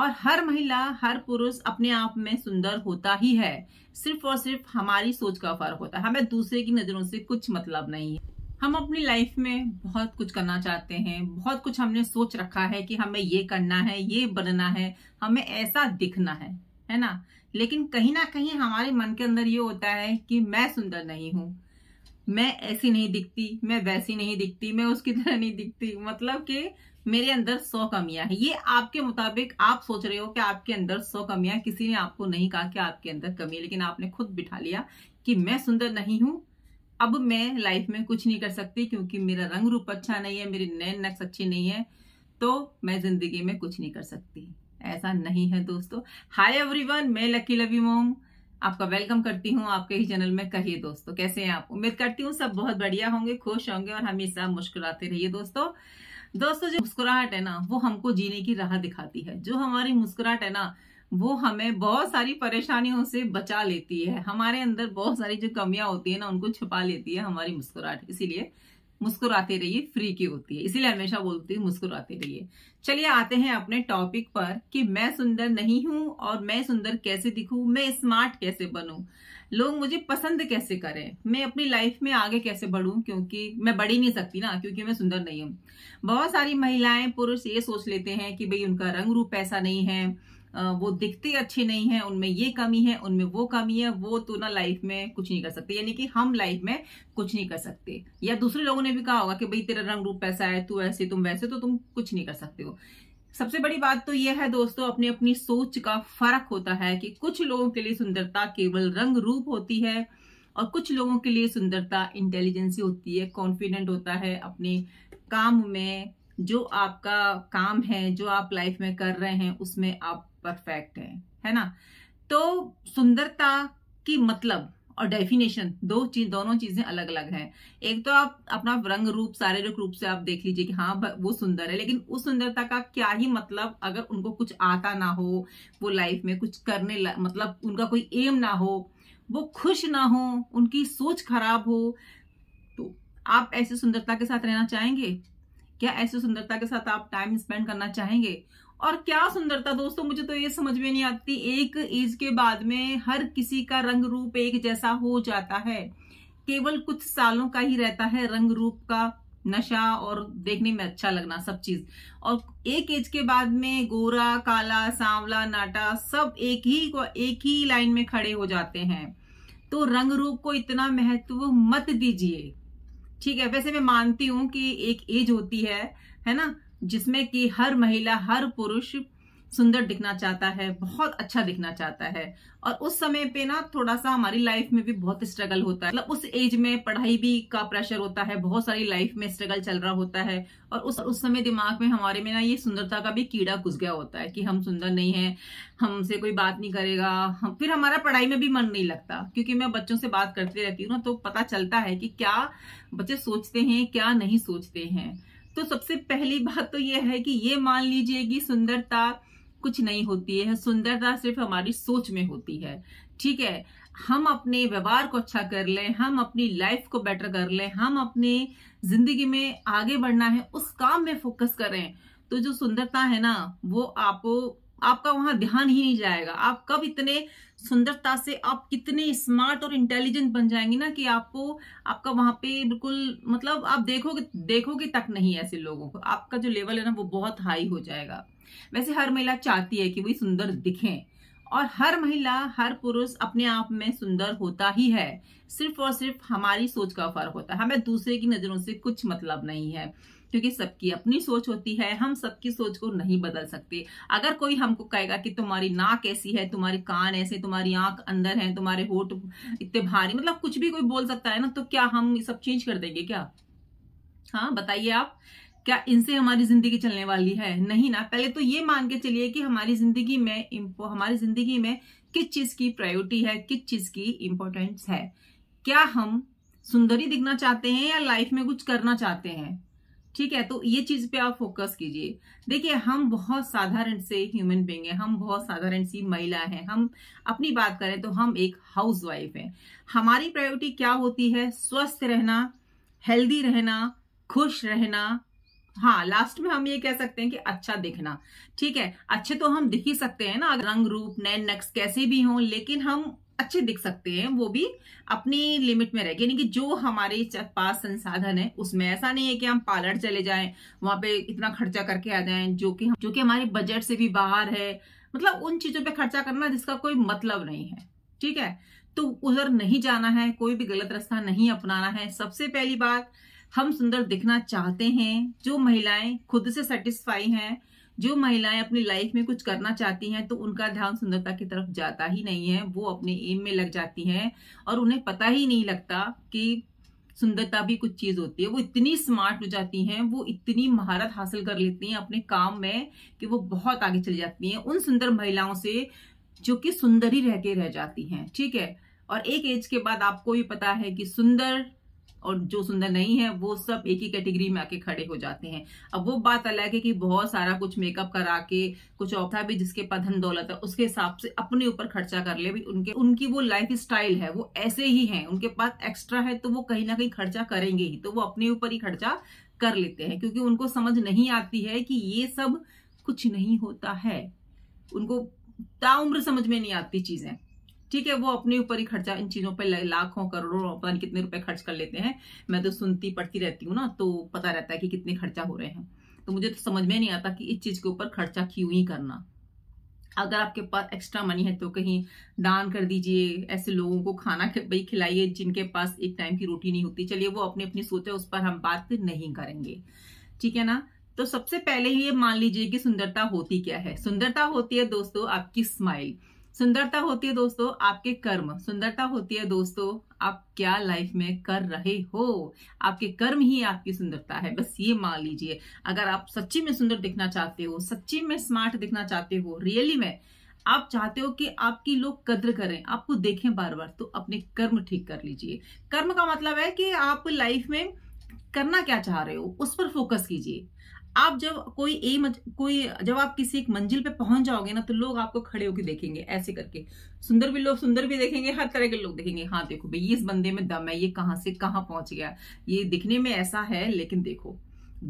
और हर महिला हर पुरुष अपने आप में सुंदर होता ही है सिर्फ और सिर्फ हमारी सोच का फर्क होता है हमें दूसरे की नजरों से कुछ मतलब नहीं है हम अपनी लाइफ में बहुत कुछ करना चाहते हैं बहुत कुछ हमने सोच रखा है कि हमें ये करना है ये बनना है हमें ऐसा दिखना है है ना लेकिन कहीं ना कहीं हमारे मन के अंदर ये होता है कि मैं सुंदर नहीं हूँ मैं ऐसी नहीं दिखती मैं वैसी नहीं दिखती मैं उसकी तरह नहीं दिखती मतलब कि मेरे अंदर सौ कमियां हैं ये आपके मुताबिक आप सोच रहे हो कि आपके अंदर सौ कमियां किसी ने आपको नहीं कहा कि आपके अंदर कमी है लेकिन आपने खुद बिठा लिया कि मैं सुंदर नहीं हूं अब मैं लाइफ में कुछ नहीं कर सकती क्योंकि मेरा रंग रूप अच्छा नहीं है मेरी नैन नक्स अच्छी नहीं है तो मैं जिंदगी में कुछ नहीं कर सकती ऐसा नहीं है दोस्तों हाय एवरीवन मैं लकी लवी मोम आपका वेलकम करती हूँ आपके ही चैनल में कहिए दोस्तों कैसे हैं आप उम्मीद करती हूँ सब बहुत बढ़िया होंगे खुश होंगे और हमेशा मुस्कुराते रहिए दोस्तों दोस्तों जो मुस्कुराहट है ना वो हमको जीने की राह दिखाती है जो हमारी मुस्कुराहट है ना वो हमें बहुत सारी परेशानियों से बचा लेती है हमारे अंदर बहुत सारी जो कमियां होती है ना उनको छुपा लेती है हमारी मुस्कुराहट इसीलिए मुस्कुराते रहिए फ्री की होती है इसीलिए हमेशा बोलती हूँ मुस्कुराते रहिए चलिए आते हैं अपने टॉपिक पर कि मैं सुंदर नहीं हूं और मैं सुंदर कैसे दिखूं मैं स्मार्ट कैसे बनूं लोग मुझे पसंद कैसे करें मैं अपनी लाइफ में आगे कैसे बढ़ूं क्योंकि मैं बढ़ी नहीं सकती ना क्योंकि मैं सुंदर नहीं हूं बहुत सारी महिलाएं पुरुष ये सोच लेते हैं कि भाई उनका रंग रूप ऐसा नहीं है वो दिखते अच्छे नहीं है उनमें ये कमी है उनमें वो कमी है वो तो ना लाइफ में कुछ नहीं कर सकते यानी कि हम लाइफ में कुछ नहीं कर सकते या दूसरे लोगों ने भी कहा होगा कि भाई तेरा रंग रूप ऐसा है तू ऐसे तुम वैसे तो तुम कुछ नहीं कर सकते हो सबसे बड़ी बात तो यह है दोस्तों अपनी अपनी सोच का फर्क होता है कि कुछ लोगों के लिए सुंदरता केवल रंग रूप होती है और कुछ लोगों के लिए सुंदरता इंटेलिजेंसी होती है कॉन्फिडेंट होता है अपने काम में जो आपका काम है जो आप लाइफ में कर रहे हैं उसमें आप परफेक्ट है है ना तो सुंदरता की मतलब और डेफिनेशन दो चीज दोनों चीजें अलग अलग हैं एक तो आप अपना रंग रूप शारीरिक रूप से आप देख लीजिए कि हाँ वो सुंदर है लेकिन उस सुंदरता का क्या ही मतलब अगर उनको कुछ आता ना हो वो लाइफ में कुछ करने मतलब उनका कोई एम ना हो वो खुश ना हो उनकी सोच खराब हो तो आप ऐसी सुंदरता के साथ रहना चाहेंगे क्या ऐसी सुंदरता के साथ आप टाइम स्पेंड करना चाहेंगे और क्या सुंदरता दोस्तों मुझे तो ये समझ में नहीं आती एक ईज के बाद में हर किसी का रंग रूप एक जैसा हो जाता है केवल कुछ सालों का ही रहता है रंग रूप का नशा और देखने में अच्छा लगना सब चीज और एक एज के बाद में गोरा काला सांवला नाटा सब एक ही एक ही लाइन में खड़े हो जाते हैं तो रंग रूप को इतना महत्व मत दीजिए ठीक है वैसे मैं मानती हूं कि एक एज होती है है ना जिसमें कि हर महिला हर पुरुष सुंदर दिखना चाहता है बहुत अच्छा दिखना चाहता है और उस समय पे ना थोड़ा सा हमारी लाइफ में भी बहुत स्ट्रगल होता है मतलब उस एज में पढ़ाई भी का प्रेशर होता है बहुत सारी लाइफ में स्ट्रगल चल रहा होता है और उस उस समय दिमाग में हमारे में ना ये सुंदरता का भी कीड़ा घुस गया होता है कि हम सुंदर नहीं है हमसे कोई बात नहीं करेगा हम फिर हमारा पढ़ाई में भी मन नहीं लगता क्योंकि मैं बच्चों से बात करती रहती हूँ ना तो पता चलता है कि क्या बच्चे सोचते हैं क्या नहीं सोचते हैं तो सबसे पहली बात तो ये है कि ये मान लीजिए कि सुंदरता कुछ नहीं होती है सुंदरता सिर्फ हमारी सोच में होती है ठीक है हम अपने व्यवहार को अच्छा कर लें हम अपनी लाइफ को बेटर कर लें हम अपने जिंदगी में आगे बढ़ना है उस काम में फोकस करें तो जो सुंदरता है ना वो आपको आपका वहां ध्यान ही नहीं जाएगा आप कब इतने सुंदरता से आप कितने स्मार्ट और इंटेलिजेंट बन जाएंगे ना कि आपको आपका वहां पे बिल्कुल मतलब आप देखोगे देखोगे तक नहीं ऐसे लोगों को आपका जो लेवल है ना वो बहुत हाई हो जाएगा वैसे हर महिला चाहती है कि वही सुंदर दिखें और हर महिला हर पुरुष अपने आप में सुंदर होता ही है सिर्फ और सिर्फ हमारी सोच का फर्क होता है हमें दूसरे की नजरों से कुछ मतलब नहीं है क्योंकि सबकी अपनी सोच होती है हम सबकी सोच को नहीं बदल सकते अगर कोई हमको कहेगा कि तुम्हारी नाक ऐसी है तुम्हारे कान ऐसे तुम्हारी आंख अंदर है तुम्हारे होठ इतने भारी मतलब कुछ भी कोई बोल सकता है ना तो क्या हम सब चेंज कर देंगे क्या हाँ बताइए आप क्या इनसे हमारी जिंदगी चलने वाली है नहीं ना पहले तो ये मान के चलिए कि हमारी जिंदगी में हमारी जिंदगी में किस चीज की प्रायोरिटी है किस चीज की इंपॉर्टेंस है क्या हम सुंदरी दिखना चाहते हैं या लाइफ में कुछ करना चाहते हैं ठीक है तो ये चीज पे आप फोकस कीजिए देखिए हम बहुत साधारण से ह्यूमन बींग है हम बहुत साधारण सी महिला है हम अपनी बात करें तो हम एक हाउस वाइफ है हमारी प्रायोरिटी क्या होती है स्वस्थ रहना हेल्दी रहना खुश रहना हाँ लास्ट में हम ये कह सकते हैं कि अच्छा दिखना ठीक है अच्छे तो हम दिख ही सकते हैं ना रंग रूप नए नक्स कैसे भी हों लेकिन हम अच्छे दिख सकते हैं वो भी अपनी लिमिट में रहेगी यानी कि जो हमारे पास संसाधन है उसमें ऐसा नहीं है कि हम पार्लर चले जाएं वहां पे इतना खर्चा करके आ जाएं जो कि जो कि हमारे बजट से भी बाहर है मतलब उन चीजों पे खर्चा करना जिसका कोई मतलब नहीं है ठीक है तो उधर नहीं जाना है कोई भी गलत रास्ता नहीं अपनाना है सबसे पहली बात हम सुंदर दिखना चाहते हैं जो महिलाएं खुद से सेटिस्फाई हैं जो महिलाएं अपनी लाइफ में कुछ करना चाहती हैं तो उनका ध्यान सुंदरता की तरफ जाता ही नहीं है वो अपने एम में लग जाती हैं और उन्हें पता ही नहीं लगता कि सुंदरता भी कुछ चीज होती है वो इतनी स्मार्ट हो जाती हैं वो इतनी महारत हासिल कर लेती हैं अपने काम में कि वो बहुत आगे चली जाती हैं उन सुंदर महिलाओं से जो कि सुंदर ही रह के रह जाती हैं ठीक है और एक एज के बाद आपको भी पता है कि सुंदर और जो सुंदर नहीं है वो सब एक ही कैटेगरी में आके खड़े हो जाते हैं अब वो बात अलग है कि बहुत सारा कुछ मेकअप करा के कुछ औखा भी जिसके पास धन दौलत है उसके हिसाब से अपने ऊपर खर्चा कर ले भी उनके उनकी वो लाइफ स्टाइल है वो ऐसे ही है उनके पास एक्स्ट्रा है तो वो कहीं ना कहीं खर्चा करेंगे ही तो वो अपने ऊपर ही खर्चा कर लेते हैं क्योंकि उनको समझ नहीं आती है कि ये सब कुछ नहीं होता है उनको ताउम्र समझ में नहीं आती चीजें ठीक है वो अपने ऊपर ही खर्चा इन चीजों पर लाखों करोड़ों पता नहीं कितने रुपए खर्च कर लेते हैं मैं तो सुनती पढ़ती रहती हूँ ना तो पता रहता है कि कितने खर्चा हो रहे हैं तो मुझे तो समझ में नहीं आता कि इस चीज के ऊपर खर्चा क्यों ही करना अगर आपके पास एक्स्ट्रा मनी है तो कहीं दान कर दीजिए ऐसे लोगों को खाना भाई खिलाइए जिनके पास एक टाइम की रोटी नहीं होती चलिए वो अपनी अपनी सोच है उस पर हम बात नहीं करेंगे ठीक है ना तो सबसे पहले ये मान लीजिए कि सुंदरता होती क्या है सुंदरता होती है दोस्तों आपकी स्माइल सुंदरता होती है दोस्तों आपके कर्म सुंदरता होती है दोस्तों आप क्या लाइफ में कर रहे हो आपके कर्म ही आपकी सुंदरता है बस ये मान लीजिए अगर आप सच्ची में सुंदर दिखना चाहते हो सच्ची में स्मार्ट दिखना चाहते हो रियली में आप चाहते हो कि आपकी लोग कद्र करें आपको देखें बार बार तो अपने कर्म ठीक कर लीजिए कर्म का मतलब है कि आप लाइफ में करना क्या चाह रहे हो उस पर फोकस कीजिए आप जब कोई एम कोई जब आप किसी एक मंजिल पे पहुंच जाओगे ना तो लोग आपको खड़े होकर देखेंगे ऐसे करके सुंदर भी लोग सुंदर भी देखेंगे हर तरह के लोग देखेंगे हाँ देखो भाई इस बंदे में दम है ये कहाँ से कहाँ पहुंच गया ये दिखने में ऐसा है लेकिन देखो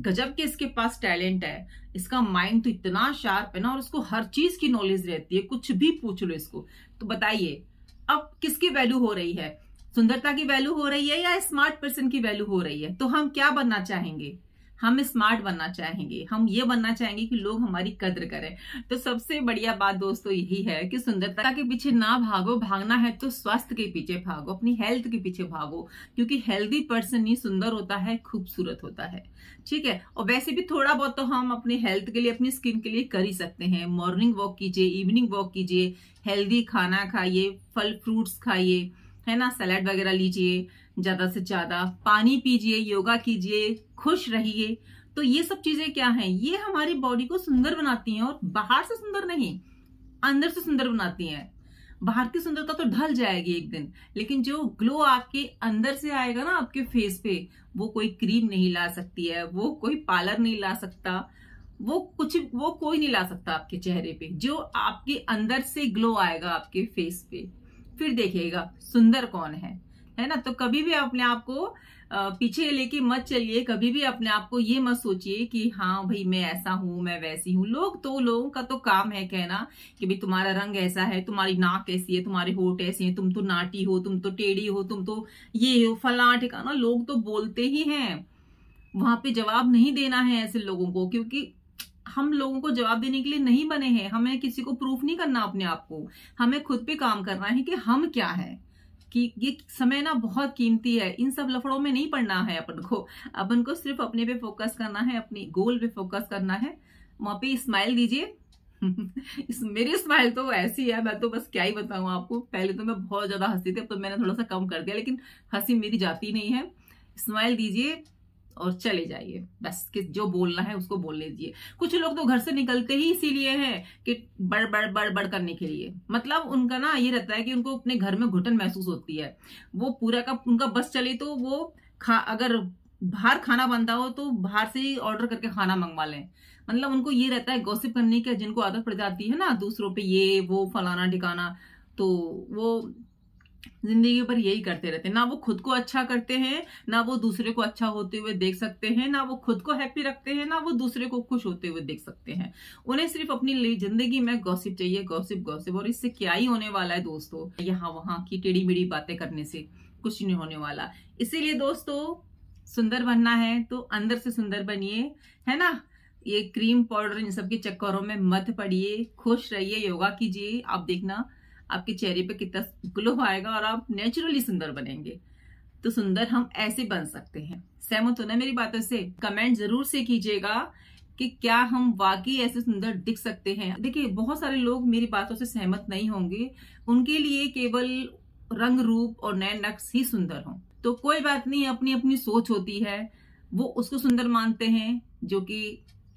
गजब के इसके पास टैलेंट है इसका माइंड तो इतना शार्प है ना और उसको हर चीज की नॉलेज रहती है कुछ भी पूछ लो इसको तो बताइए अब किसकी वैल्यू हो रही है सुंदरता की वैल्यू हो रही है या स्मार्ट पर्सन की वैल्यू हो रही है तो हम क्या बनना चाहेंगे हम स्मार्ट बनना चाहेंगे हम ये बनना चाहेंगे कि लोग हमारी कद्र करें तो सबसे बढ़िया बात दोस्तों यही है कि सुंदरता के पीछे ना भागो भागना है तो स्वास्थ्य के पीछे भागो अपनी हेल्थ के पीछे भागो क्योंकि हेल्दी पर्सन ही सुंदर होता है खूबसूरत होता है ठीक है और वैसे भी थोड़ा बहुत तो हम अपने हेल्थ के लिए अपनी स्किन के लिए कर ही सकते हैं मॉर्निंग वॉक कीजिए इवनिंग वॉक कीजिए हेल्दी खाना खाइए फल फ्रूट्स खाइए है ना सलाद वगैरह लीजिए ज्यादा से ज्यादा पानी पीजिए योगा कीजिए खुश रहिए तो ये सब चीजें क्या हैं ये हमारी बॉडी को सुंदर बनाती हैं और बाहर से सुंदर नहीं अंदर से सुंदर बनाती हैं बाहर की सुंदरता तो ढल जाएगी एक दिन लेकिन जो ग्लो आपके अंदर से आएगा ना आपके फेस पे वो कोई क्रीम नहीं ला सकती है वो कोई पार्लर नहीं ला सकता वो कुछ वो कोई नहीं ला सकता आपके चेहरे पे जो आपके अंदर से ग्लो आएगा आपके फेस पे फिर देखिएगा सुंदर कौन है है ना तो कभी भी अपने आप को पीछे लेके मत चलिए कभी भी अपने आप को ये मत सोचिए कि हाँ भाई मैं ऐसा हूं मैं वैसी हूं लोग तो लोगों का तो काम है कहना कि भाई तुम्हारा रंग ऐसा है तुम्हारी नाक ऐसी है तुम्हारे होठ ऐसे हैं तुम तो नाटी हो तुम तो टेढ़ी हो तुम तो ये हो फला ठिकाना लोग तो बोलते ही हैं वहां पे जवाब नहीं देना है ऐसे लोगों को क्योंकि हम लोगों को जवाब देने के लिए नहीं बने हैं हमें किसी को प्रूफ नहीं करना अपने आप को हमें खुद पे काम करना है कि हम क्या है कि ये समय ना बहुत कीमती है इन सब लफड़ों में नहीं पड़ना है अपन को अपन को सिर्फ अपने पे फोकस करना है अपनी गोल पे फोकस करना है वहां स्माइल दीजिए इस मेरी स्माइल तो ऐसी है मैं तो बस क्या ही बताऊं आपको पहले तो मैं बहुत ज्यादा हंसी थी अब तो मैंने थोड़ा सा कम कर दिया लेकिन हंसी मेरी जाती नहीं है स्माइल दीजिए और चले जाइए बस कि जो बोलना है उसको बोल लीजिए कुछ लोग तो घर से निकलते ही इसीलिए हैं कि बड़ बड़ बड़ बड़ करने के लिए मतलब उनका ना ये रहता है कि उनको अपने घर में घुटन महसूस होती है वो पूरा का उनका बस चले तो वो खा अगर बाहर खाना बनता हो तो बाहर से ही ऑर्डर करके खाना मंगवा लें मतलब उनको ये रहता है गौसिप करने की जिनको आदत पड़ जाती है ना दूसरों पर ये वो फलाना ठिकाना तो वो जिंदगी पर यही करते रहते हैं ना वो खुद को अच्छा करते हैं ना वो दूसरे को अच्छा होते हुए देख सकते हैं ना वो खुद को हैप्पी रखते हैं ना वो दूसरे को खुश होते हुए देख सकते हैं उन्हें सिर्फ अपनी जिंदगी में गॉसिप चाहिए गॉसिप गॉसिप और इससे क्या ही होने वाला है दोस्तों यहाँ वहां की टेढ़ी मेढ़ी बातें करने से कुछ नहीं होने वाला इसीलिए दोस्तों सुंदर बनना है तो अंदर से सुंदर बनिए है ना ये क्रीम पाउडर इन सब के चक्करों में मत पड़िए खुश रहिए योगा कीजिए आप देखना आपके चेहरे पे कितना ग्लो आएगा और आप नेचुरली सुंदर बनेंगे तो सुंदर हम ऐसे बन सकते हैं सहमत होना मेरी बातों से कमेंट जरूर से कीजिएगा कि क्या हम वाकई ऐसे सुंदर दिख सकते हैं देखिए बहुत सारे लोग मेरी बातों से सहमत नहीं होंगे उनके लिए केवल रंग रूप और नए नक्श ही सुंदर हो तो कोई बात नहीं अपनी अपनी सोच होती है वो उसको सुंदर मानते हैं जो कि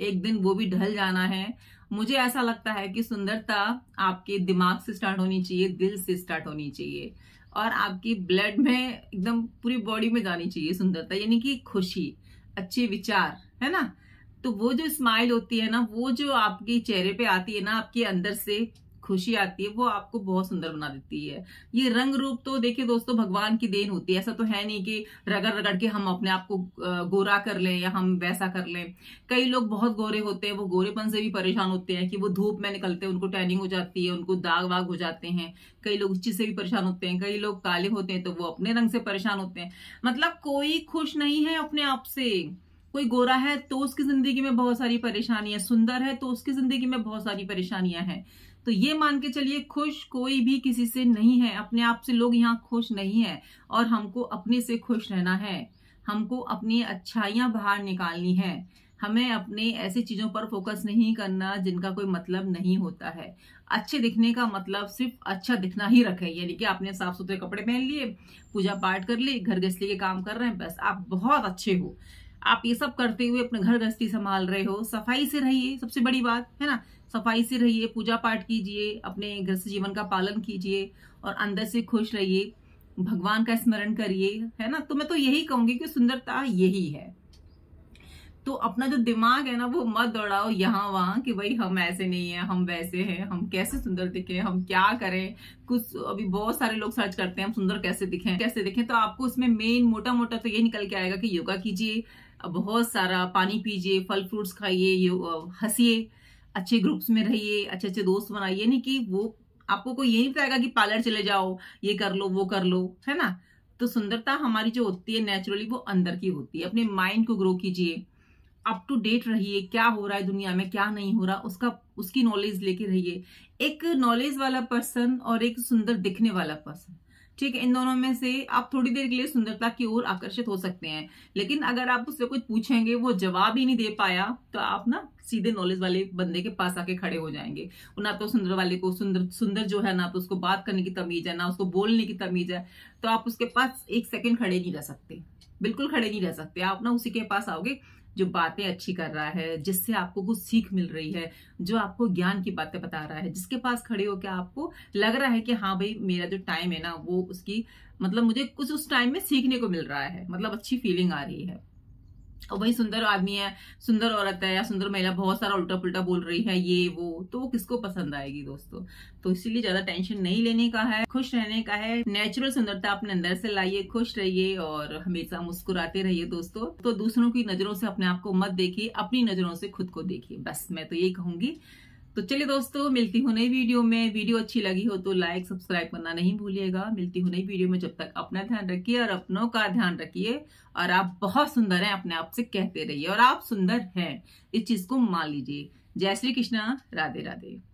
एक दिन वो भी ढल जाना है मुझे ऐसा लगता है कि सुंदरता आपके दिमाग से स्टार्ट होनी चाहिए दिल से स्टार्ट होनी चाहिए और आपकी ब्लड में एकदम पूरी बॉडी में जानी चाहिए सुंदरता यानी कि खुशी अच्छे विचार है ना तो वो जो स्माइल होती है ना वो जो आपके चेहरे पे आती है ना आपके अंदर से खुशी आती है वो आपको बहुत सुंदर बना देती है ये रंग रूप तो देखिए दोस्तों भगवान की देन होती है ऐसा तो है नहीं कि रगड़ रगड़ के हम अपने आप को गोरा कर लें या हम वैसा कर लें कई लोग बहुत गोरे होते हैं वो गोरेपन से भी परेशान होते हैं कि वो धूप में निकलते हैं उनको टैनिंग हो जाती है उनको दाग वाग हो जाते हैं कई लोग उस चीज से भी परेशान होते हैं कई लोग काले होते हैं तो वो अपने रंग से परेशान होते हैं मतलब कोई खुश नहीं है अपने आप से कोई गोरा है तो उसकी जिंदगी में बहुत सारी परेशानियां सुंदर है तो उसकी जिंदगी में बहुत सारी परेशानियां हैं तो ये मान के चलिए खुश कोई भी किसी से नहीं है अपने आप से लोग यहाँ खुश नहीं है और हमको अपने से खुश रहना है हमको अपनी अच्छाइयाँ बाहर निकालनी है हमें अपने ऐसी चीज़ों पर फोकस नहीं करना जिनका कोई मतलब नहीं होता है अच्छे दिखने का मतलब सिर्फ अच्छा दिखना ही रखे यानी कि आपने साफ सुथरे कपड़े पहन लिए पूजा पाठ कर ली घर गृहस्थी के काम कर रहे हैं बस आप बहुत अच्छे हो आप ये सब करते हुए अपने घर गृहस्थी संभाल रहे हो सफाई से रहिए सबसे बड़ी बात है ना सफाई से रहिए पूजा पाठ कीजिए अपने गृहस्थ जीवन का पालन कीजिए और अंदर से खुश रहिए भगवान का स्मरण करिए है ना तो मैं तो यही कहूंगी कि सुंदरता यही है तो अपना जो दिमाग है ना वो मत दौड़ाओ यहाँ वहां कि भाई हम ऐसे नहीं है हम वैसे हैं हम कैसे सुंदर दिखे हम क्या करें कुछ अभी बहुत सारे लोग सर्च करते हैं हम सुंदर कैसे दिखें कैसे दिखें तो आपको उसमें मेन मोटा मोटा तो ये निकल के आएगा कि योगा कीजिए बहुत सारा पानी पीजिए फल फ्रूट्स खाइए हंसीए अच्छे ग्रुप्स में रहिए अच्छे अच्छे दोस्त बनाइए नहीं कि वो आपको कोई ये नहीं बताएगा कि पार्लर चले जाओ ये कर लो वो कर लो है ना तो सुंदरता हमारी जो होती है नेचुरली वो अंदर की होती है अपने माइंड को ग्रो कीजिए अप टू डेट रहिए क्या हो रहा है दुनिया में क्या नहीं हो रहा उसका उसकी नॉलेज लेके रहिए एक नॉलेज वाला पर्सन और एक सुंदर दिखने वाला पर्सन ठीक है इन दोनों में से आप थोड़ी देर के लिए सुंदरता की ओर आकर्षित हो सकते हैं लेकिन अगर आप उससे कुछ पूछेंगे वो जवाब ही नहीं दे पाया तो आप ना सीधे नॉलेज वाले बंदे के पास आके खड़े हो जाएंगे ना तो सुंदर वाले को सुंदर सुंदर जो है ना तो उसको बात करने की तमीज है ना उसको बोलने की तमीज है तो आप उसके पास एक सेकेंड खड़े नहीं रह सकते बिल्कुल खड़े नहीं रह सकते आप ना उसी के पास आओगे जो बातें अच्छी कर रहा है जिससे आपको कुछ सीख मिल रही है जो आपको ज्ञान की बातें बता रहा है जिसके पास खड़े होकर आपको लग रहा है कि हाँ भाई मेरा जो टाइम है ना वो उसकी मतलब मुझे कुछ उस टाइम में सीखने को मिल रहा है मतलब अच्छी फीलिंग आ रही है और वही सुंदर आदमी है सुंदर औरत है या सुंदर महिला बहुत सारा उल्टा पुल्टा बोल रही है ये वो तो वो किसको पसंद आएगी दोस्तों तो इसीलिए ज्यादा टेंशन नहीं लेने का है खुश रहने का है नेचुरल सुंदरता अपने अंदर से लाइए खुश रहिए और हमेशा मुस्कुराते रहिए दोस्तों तो दूसरों की नजरों से अपने आप को मत देखिए अपनी नजरों से खुद को देखिए बस मैं तो यही कहूंगी तो चलिए दोस्तों मिलती हूँ नई वीडियो में वीडियो अच्छी लगी हो तो लाइक सब्सक्राइब करना नहीं भूलिएगा मिलती हूँ नई वीडियो में जब तक अपना ध्यान रखिए और अपनों का ध्यान रखिए और आप बहुत सुंदर हैं अपने आप से कहते रहिए और आप सुंदर हैं इस चीज को मान लीजिए जय श्री कृष्णा राधे राधे